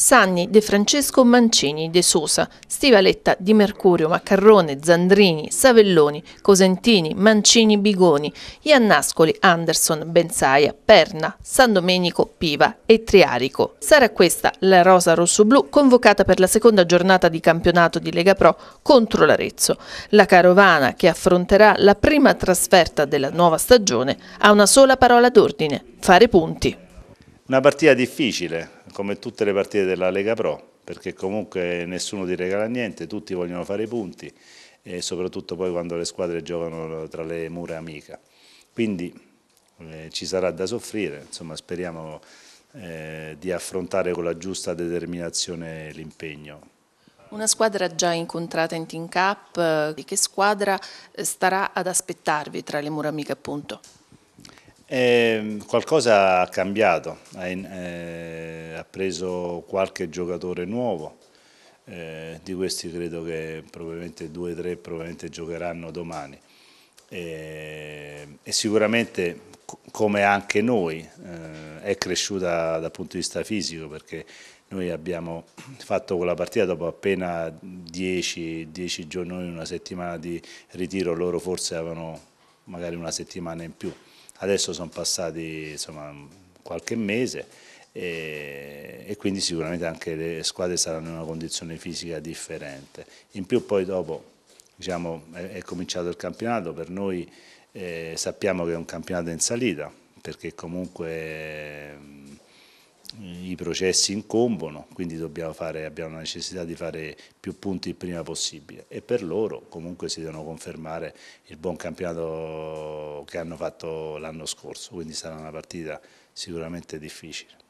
Sanni, De Francesco, Mancini, De Sosa, Stivaletta, Di Mercurio, Maccarrone, Zandrini, Savelloni, Cosentini, Mancini, Bigoni, Iannascoli, Anderson, Benzaia, Perna, San Domenico, Piva e Triarico. Sarà questa la rosa rossoblu convocata per la seconda giornata di campionato di Lega Pro contro l'Arezzo. La carovana che affronterà la prima trasferta della nuova stagione ha una sola parola d'ordine, fare punti. Una partita difficile, come tutte le partite della Lega Pro, perché comunque nessuno ti regala niente, tutti vogliono fare i punti e soprattutto poi quando le squadre giocano tra le mura amica. Quindi eh, ci sarà da soffrire, insomma speriamo eh, di affrontare con la giusta determinazione l'impegno. Una squadra già incontrata in Team Cup, di eh, che squadra eh, starà ad aspettarvi tra le mura amiche appunto? Eh, qualcosa ha cambiato, ha, eh, ha, preso qualche giocatore nuovo, eh, di questi credo che probabilmente due o tre probabilmente giocheranno domani. Eh, e sicuramente come anche noi eh, è cresciuta dal punto di vista fisico perché noi abbiamo fatto quella partita dopo appena dieci, 10 giorni, una settimana di ritiro, loro forse avevano magari una settimana in più. Adesso sono passati insomma, qualche mese e, e, quindi sicuramente anche le squadre saranno in una condizione fisica differente. In più poi dopo diciamo, è, è, cominciato il campionato, per noi eh, sappiamo che è un campionato in salita perché comunque i processi incombono, quindi fare, abbiamo la necessità di fare più punti il prima possibile e per loro comunque si devono confermare il buon campionato che hanno fatto l'anno scorso, quindi sarà una partita sicuramente difficile.